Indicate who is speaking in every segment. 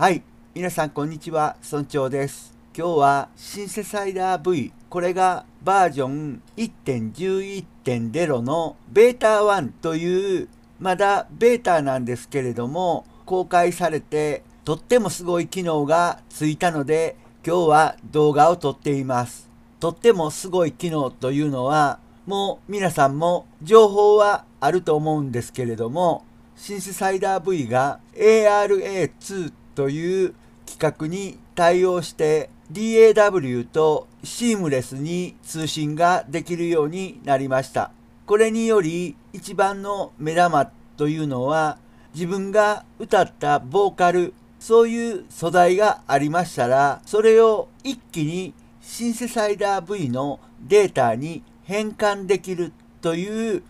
Speaker 1: はい。皆さん、こんにちは。村長です。今日はシンセサイダー V。これがバージョン1.11.0のベータ1という、まだベータなんですけれども、公開されて、とってもすごい機能がついたので、今日は動画を撮っています。とってもすごい機能というのは、もう皆さんも情報はあると思うんですけれども、シンセサイダー V が ARA2 という企画に対応して DAW とシームレスに通信ができるようになりました。これにより一番の目玉というのは自分が歌ったボーカルそういう素材がありましたらそれを一気にシンセサイダー V のデータに変換できるという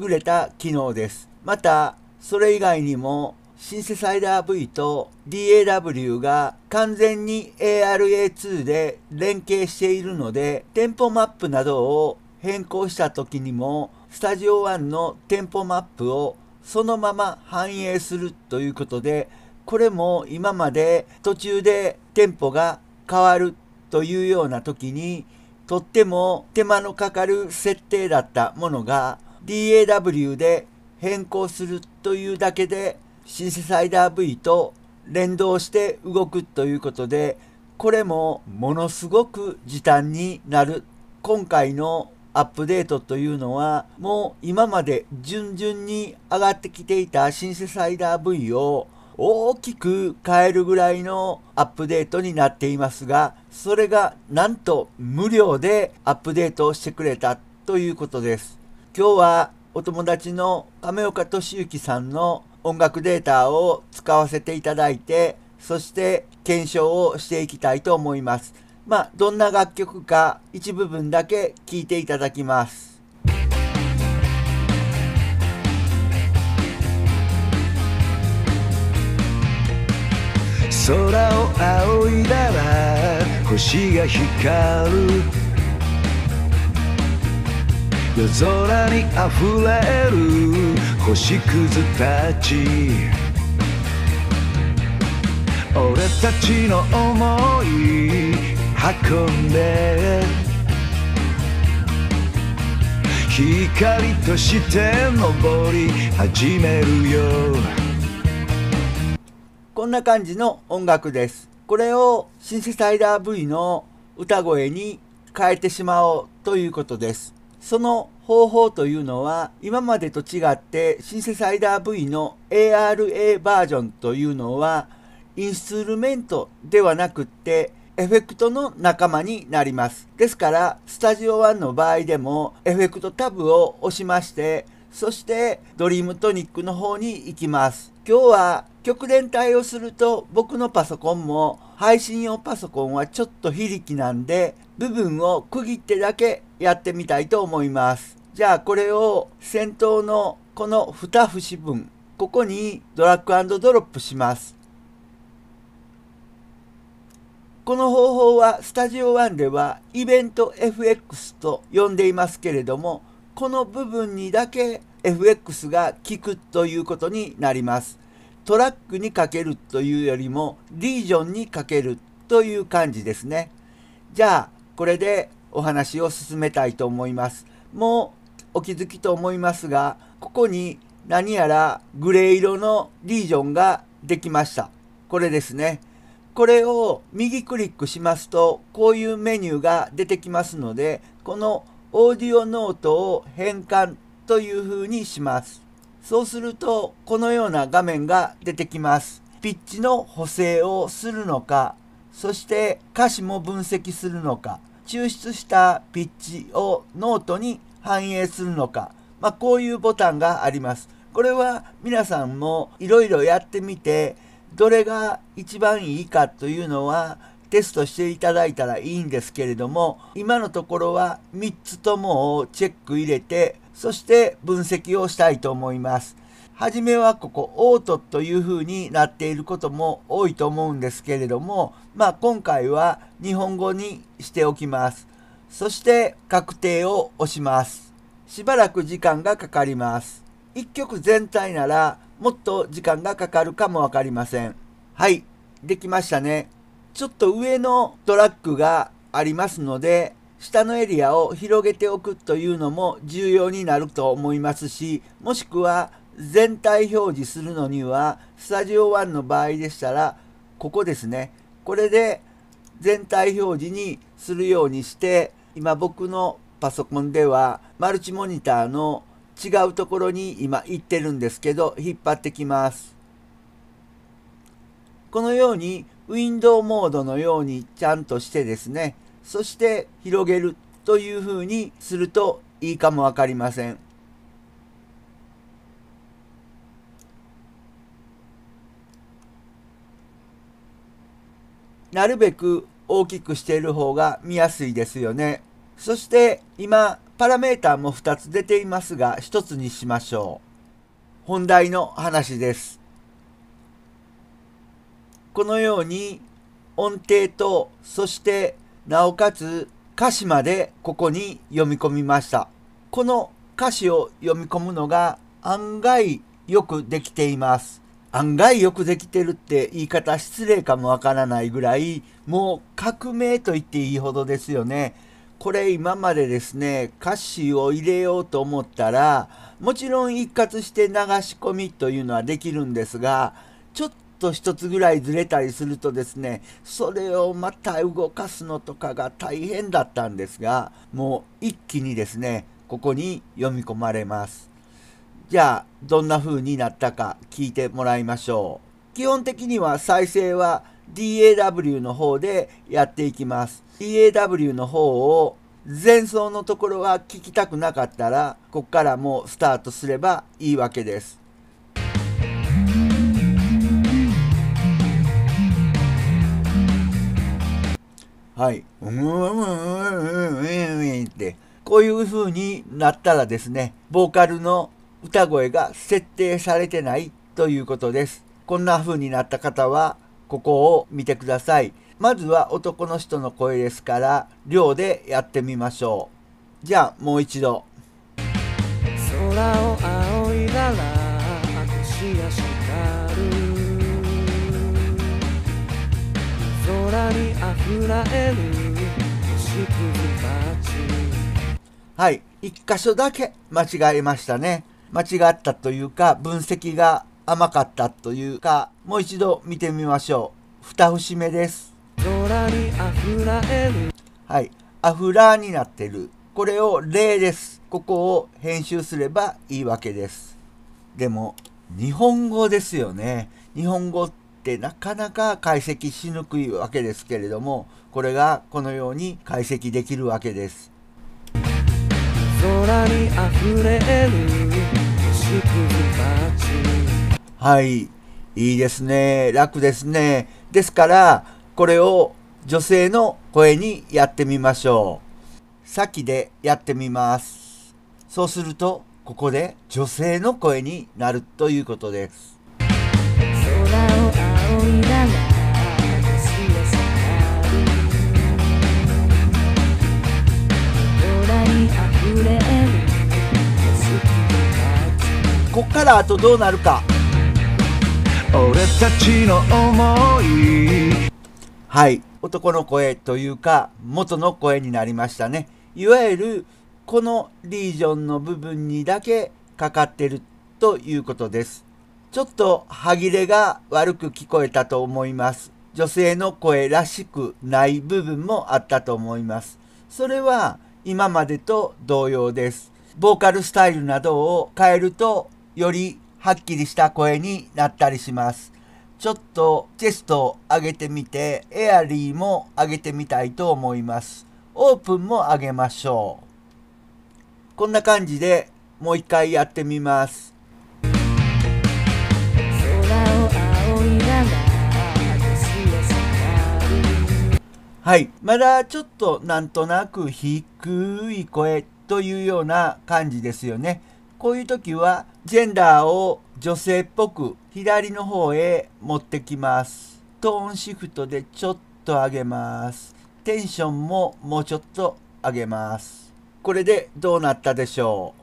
Speaker 1: 優れた機能です。またそれ以外にもシンセサイダー V と DAW が完全に ARA2 で連携しているので、テンポマップなどを変更した時にも、スタジオ1のテンポマップをそのまま反映するということで、これも今まで途中でテンポが変わるというような時に、とっても手間のかかる設定だったものが DAW で変更するというだけでシンセサイダー V と連動して動くということでこれもものすごく時短になる今回のアップデートというのはもう今まで順々に上がってきていたシンセサイダー V を大きく変えるぐらいのアップデートになっていますがそれがなんと無料でアップデートをしてくれたということです今日はお友達の亀岡俊之さんの音楽データを使わせていただいて、そして検証をしていきたいと思います。まあ、どんな楽曲か一部分だけ聴いていただきます。空を仰いだら星が光る夜空に溢れる星屑たち俺たちの想い運んで光として登り始めるよこんな感じの音楽ですこれをシンセサイダー V の歌声に変えてしまおうということですその方法というのは今までと違ってシンセサイダー V の ARA バージョンというのはインストゥルメントではなくってエフェクトの仲間になります。ですからスタジオ1の場合でもエフェクトタブを押しましてそしてドリームトニックの方に行きます。今日は極連帯をすると僕のパソコンも配信用パソコンはちょっと非力なんで部分を区切ってだけやってみたいと思います。じゃあこれを先頭のこの2節分、ここにドラッグドロップします。この方法はスタジオ1ではイベント FX と呼んでいますけれども、この部分にだけ FX が効くということになります。トラックにかけるというよりもリージョンにかけるという感じですね。じゃあこれでお話を進めたいと思います。もうお気づきと思いますが、ここに何やらグレー色のリージョンができました。これですね。これを右クリックしますと、こういうメニューが出てきますので、このオーディオノートを変換という風にします。そうすると、このような画面が出てきます。ピッチの補正をするのか、そして歌詞も分析するのか、抽出したピッチをノートに反映するのか、まあ、こういうボタンがあります。これは皆さんもいろいろやってみて、どれが一番いいかというのはテストしていただいたらいいんですけれども、今のところは3つともをチェック入れて、そして分析をしたいと思います。初めはここオートというふうになっていることも多いと思うんですけれども、まあ、今回は日本語にしておきます。そして確定を押します。しばらく時間がかかります。一曲全体ならもっと時間がかかるかもわかりません。はい、できましたね。ちょっと上のトラックがありますので、下のエリアを広げておくというのも重要になると思いますし、もしくは全体表示するのには、スタジオ1の場合でしたら、ここですね。これで全体表示にするようにして、今僕のパソコンではマルチモニターの違うところに今行ってるんですけど、引っ張ってきます。このようにウィンドウモードのようにちゃんとしてですね、そして広げるというふうにするといいかもわかりません。なるべく大きくしている方が見やすいですよね。そして今、パラメータも2つ出ていますが、1つにしましょう。本題の話です。このように音程と、そしてなおかつ歌詞までここに読み込みました。この歌詞を読み込むのが案外よくできています。案外よくできてるって言い方失礼かもわからないぐらいもう革命と言っていいほどですよね。これ今までですね歌詞を入れようと思ったらもちろん一括して流し込みというのはできるんですがちょっと一つぐらいずれたりするとですねそれをまた動かすのとかが大変だったんですがもう一気にですねここに読み込まれます。じゃあ、どんな風になったか聞いてもらいましょう。基本的には再生は DAW の方でやっていきます。DAW の方を前奏のところは聞きたくなかったら、こっからもうスタートすればいいわけです。はい。うーん、うーん、うーん、うんって、こういう風になったらですね、ボーカルの歌声が設定されてないということです。こんな風になった方は、ここを見てください。まずは男の人の声ですから、量でやってみましょう。じゃあ、もう一度。空を仰いだら、はい1箇所だけ間違えましたね間違ったというか、分析が甘かったというか、もう一度見てみましょう。二節目です。はい。アフラーになってる。これを例です。ここを編集すればいいわけです。でも、日本語ですよね。日本語ってなかなか解析しにくいわけですけれども、これがこのように解析できるわけです。空に溢れる星屑たちはいいいですね楽ですねですからこれを女性の声にやってみましょう先でやってみますそうするとここで女性の声になるということです空を仰いだこっからあとどうなるか俺たちの思いはい男の声というか元の声になりましたねいわゆるこのリージョンの部分にだけかかってるということですちょっと歯切れが悪く聞こえたと思います女性の声らしくない部分もあったと思いますそれは今までと同様です。ボーカルスタイルなどを変えるとよりはっきりした声になったりします。ちょっとチェストを上げてみて、エアリーも上げてみたいと思います。オープンも上げましょう。こんな感じでもう一回やってみます。はい。まだちょっとなんとなく低い声というような感じですよね。こういう時はジェンダーを女性っぽく左の方へ持ってきます。トーンシフトでちょっと上げます。テンションももうちょっと上げます。これでどうなったでしょう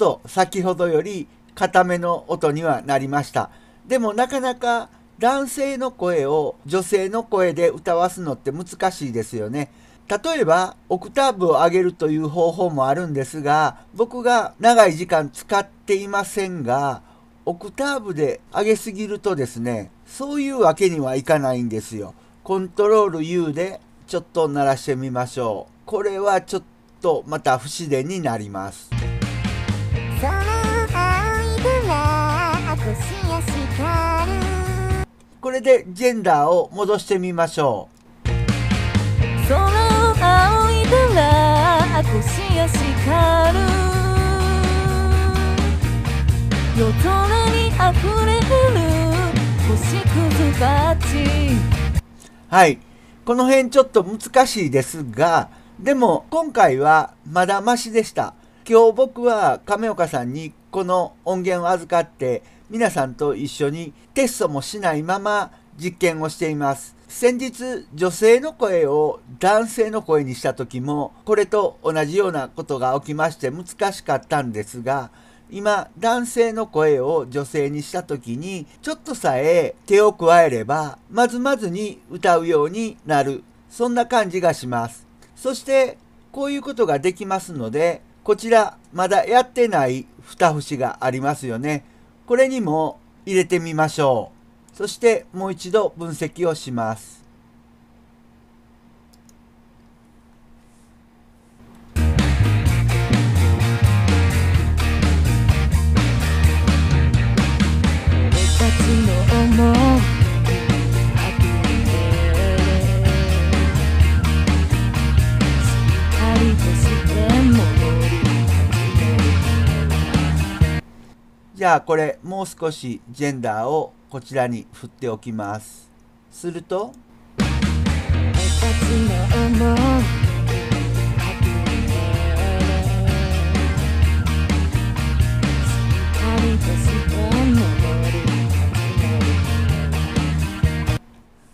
Speaker 1: と先ほどより固めの音にはなりました。でもなかなか男性の声を女性の声で歌わすのって難しいですよね。例えばオクターブを上げるという方法もあるんですが僕が長い時間使っていませんがオクターブで上げすぎるとですねそういうわけにはいかないんですよ。コントロール U でちょっと鳴らしてみましょう。これはちょっとまた不自然になります。その間握手るこれでジェンダーを戻してみましょうその間握手やしたる夜空にあれる星屑たちはいこの辺ちょっと難しいですがでも今回はまだマシでした今日僕は亀岡さんにこの音源を預かって皆さんと一緒にテストもしないまま実験をしています。先日女性の声を男性の声にした時もこれと同じようなことが起きまして難しかったんですが今男性の声を女性にした時にちょっとさえ手を加えればまずまずに歌うようになるそんな感じがしますそしてこういうことができますのでこちらまだやってない2節がありますよね。これにも入れてみましょう。そしてもう一度分析をします。「の思い」じゃあこれもう少しジェンダーをこちらに振っておきます。すると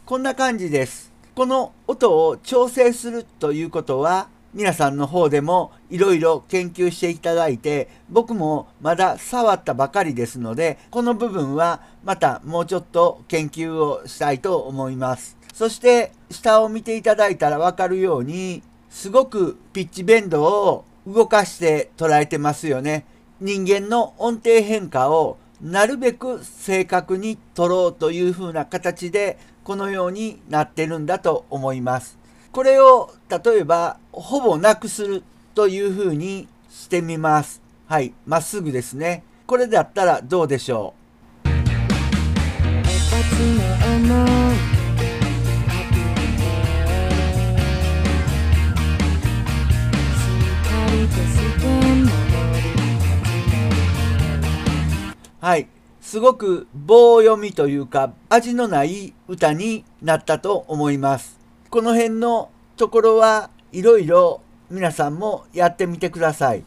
Speaker 1: こんな感じです。この音を調整するということは皆さんの方でもいろいろ研究していただいて僕もまだ触ったばかりですのでこの部分はまたもうちょっと研究をしたいと思いますそして下を見ていただいたらわかるようにすごくピッチベンドを動かして捉えてますよね人間の音程変化をなるべく正確に取ろうというふうな形でこのようになってるんだと思います。これを例えばほぼなくするというふうにしてみます。はい、まっすぐですね。これだったらどうでしょうはいすごく棒読みというか味のない歌になったと思いますこの辺のところはいろいろ皆さんもやってみてください。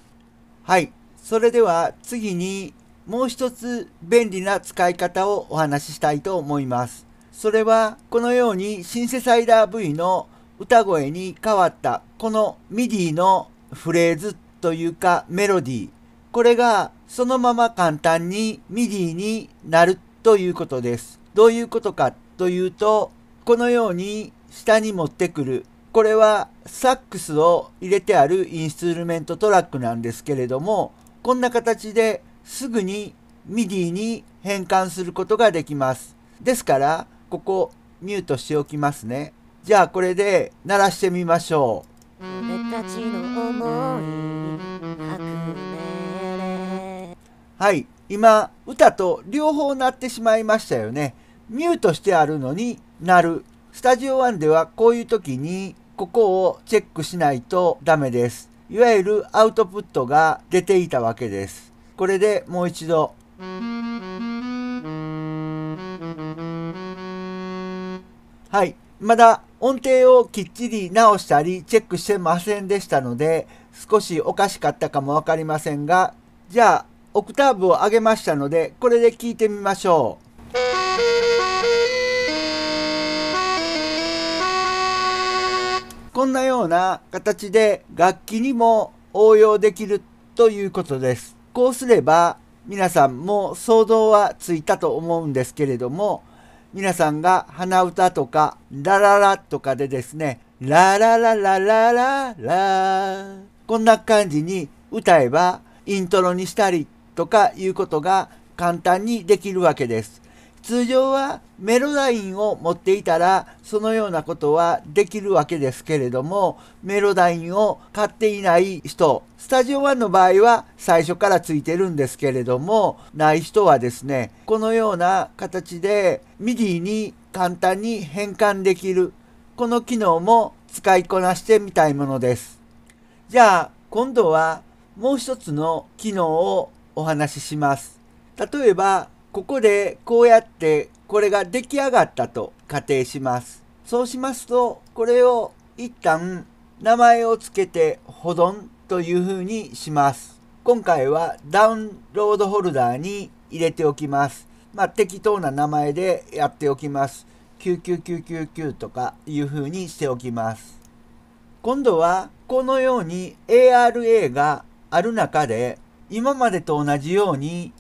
Speaker 1: はい。それでは次にもう一つ便利な使い方をお話ししたいと思います。それはこのようにシンセサイダー V の歌声に変わったこの MIDI のフレーズというかメロディー。これがそのまま簡単に MIDI になるということです。どういうことかというと、このように下に持ってくる。これはサックスを入れてあるインストゥルメントトラックなんですけれども、こんな形ですぐに MIDI に変換することができます。ですから、ここミュートしておきますね。じゃあこれで鳴らしてみましょう。はい、今歌と両方鳴ってしまいましたよね。ミュートしてあるのに鳴るスタジオ1ではこういう時にここをチェックしないとダメです。いわゆるアウトプットが出ていたわけです。これでもう一度。はい。まだ音程をきっちり直したりチェックしてませんでしたので少しおかしかったかもわかりませんがじゃあオクターブを上げましたのでこれで聞いてみましょう。こんなような形で楽器にも応用できるということです。こうすれば皆さんも想像はついたと思うんですけれども皆さんが鼻歌とかラララとかでですねラララララララこんな感じに歌えばイントロにしたりとかいうことが簡単にできるわけです。通常はメロダインを持っていたらそのようなことはできるわけですけれどもメロダインを買っていない人スタジオ1の場合は最初からついてるんですけれどもない人はですねこのような形で MIDI に簡単に変換できるこの機能も使いこなしてみたいものですじゃあ今度はもう一つの機能をお話しします例えばここでこうやってこれが出来上がったと仮定します。そうしますと、これを一旦名前を付けて保存というふうにします。今回はダウンロードホルダーに入れておきます。まあ、適当な名前でやっておきます。99999とかいうふうにしておきます。今度はこのように ARA がある中で今までと同じように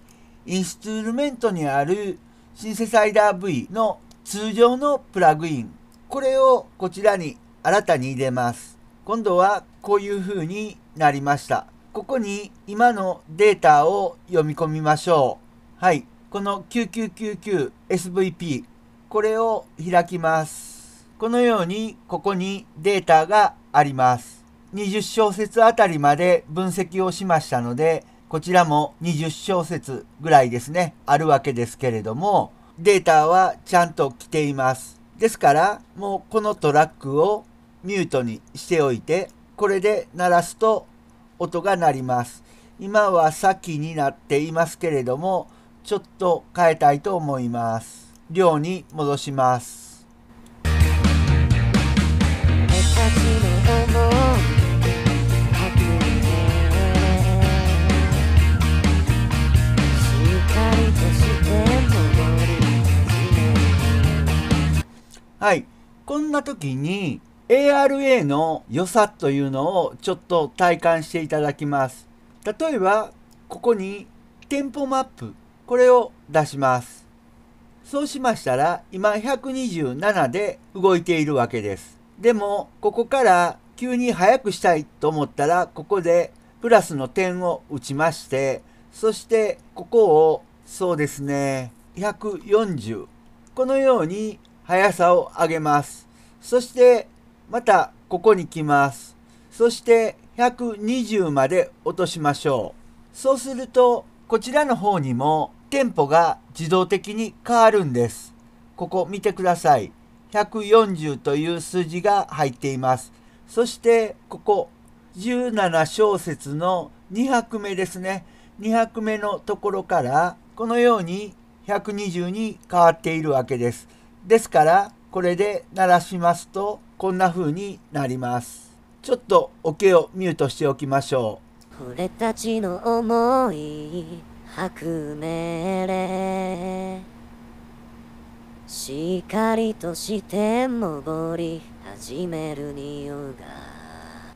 Speaker 1: インストゥルメントにあるシンセサイダー V の通常のプラグイン。これをこちらに新たに入れます。今度はこういう風になりました。ここに今のデータを読み込みましょう。はい。この 9999SVP。これを開きます。このようにここにデータがあります。20小節あたりまで分析をしましたので、こちらも20小節ぐらいですね、あるわけですけれども、データはちゃんと来ています。ですから、もうこのトラックをミュートにしておいて、これで鳴らすと音が鳴ります。今は先になっていますけれども、ちょっと変えたいと思います。量に戻します。はい。こんな時に ARA の良さというのをちょっと体感していただきます。例えば、ここにテンポマップ、これを出します。そうしましたら、今127で動いているわけです。でも、ここから急に速くしたいと思ったら、ここでプラスの点を打ちまして、そしてここを、そうですね、140。このように速さを上げます。そして、またここに来ます。そして、120まで落としましょう。そうすると、こちらの方にもテンポが自動的に変わるんです。ここ見てください。140という数字が入っています。そして、ここ、17小節の2拍目ですね。2拍目のところから、このように120に変わっているわけです。ですからこれで鳴らしますとこんな風になりますちょっとおけをミュートしておきましょう俺たちの思い白命令しかりとして登り始める匂いが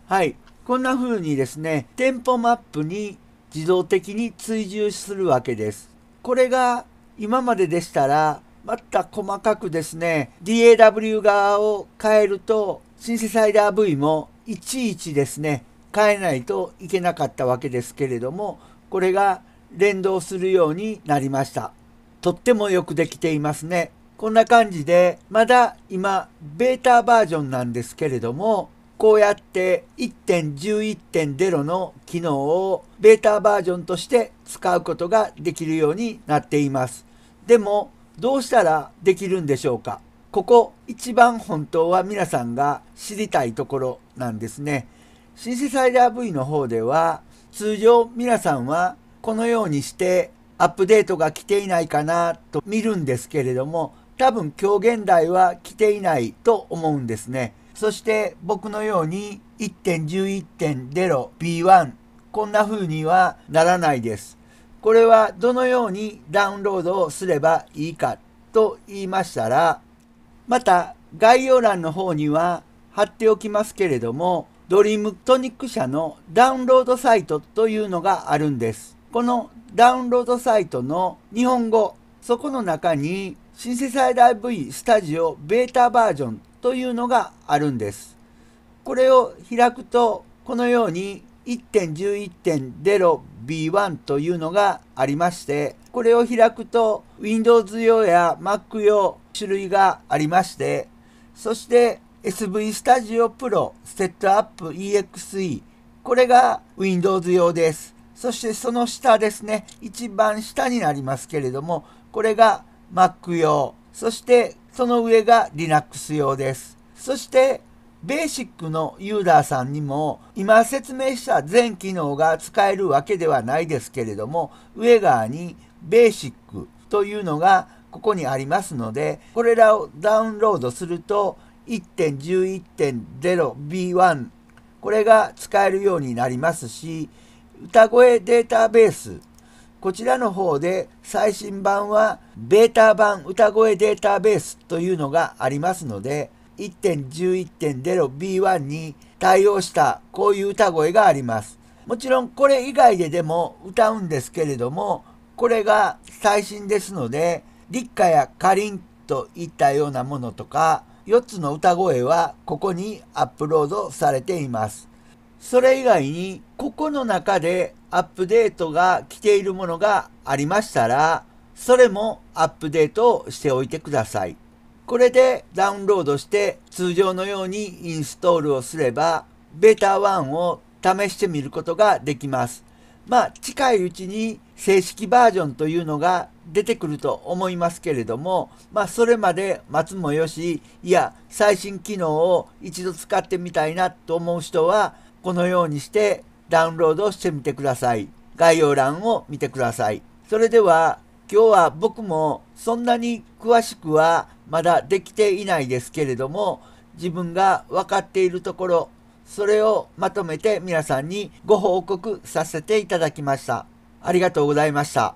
Speaker 1: はいこんな風にですねテンポマップに自動的に追従するわけですこれが今まででしたらまた細かくですね、DAW 側を変えると、シンセサイダー V もいちいちですね、変えないといけなかったわけですけれども、これが連動するようになりました。とってもよくできていますね。こんな感じで、まだ今、ベータバージョンなんですけれども、こうやって1.11.0の機能をベータバージョンとして使うことができるようになっています。でも、どうしたらできるんでしょうかここ一番本当は皆さんが知りたいところなんですね。シンセサイダー V の方では通常皆さんはこのようにしてアップデートが来ていないかなと見るんですけれども多分今日現代は来ていないと思うんですね。そして僕のように 1.11.0B1 こんな風にはならないです。これはどのようにダウンロードをすればいいかと言いましたら、また概要欄の方には貼っておきますけれども、ドリームトニック社のダウンロードサイトというのがあるんです。このダウンロードサイトの日本語、そこの中にシンセサイダー V スタジオベータバージョンというのがあるんです。これを開くと、このように1.11.0 B1 というのがありまして、これを開くと Windows 用や Mac 用種類がありまして、そして SV Studio Pro Setup EXE これが Windows 用です。そしてその下ですね、一番下になりますけれども、これが Mac 用、そしてその上が Linux 用です。そしてベーシックのユーザーさんにも今説明した全機能が使えるわけではないですけれども上側にベーシックというのがここにありますのでこれらをダウンロードすると 1.11.0B1 これが使えるようになりますし歌声データベースこちらの方で最新版はベータ版歌声データベースというのがありますので 1.11.0B1 に対応したこういう歌声があります。もちろんこれ以外ででも歌うんですけれども、これが最新ですので、立夏やかりんといったようなものとか、4つの歌声はここにアップロードされています。それ以外に、ここの中でアップデートが来ているものがありましたら、それもアップデートをしておいてください。これでダウンロードして通常のようにインストールをすれば、ベータ1を試してみることができます。まあ、近いうちに正式バージョンというのが出てくると思いますけれども、まあ、それまで待つもよし、いや、最新機能を一度使ってみたいなと思う人は、このようにしてダウンロードしてみてください。概要欄を見てください。それでは、今日は僕もそんなに詳しくはまだできていないですけれども、自分が分かっているところ、それをまとめて皆さんにご報告させていただきました。ありがとうございました。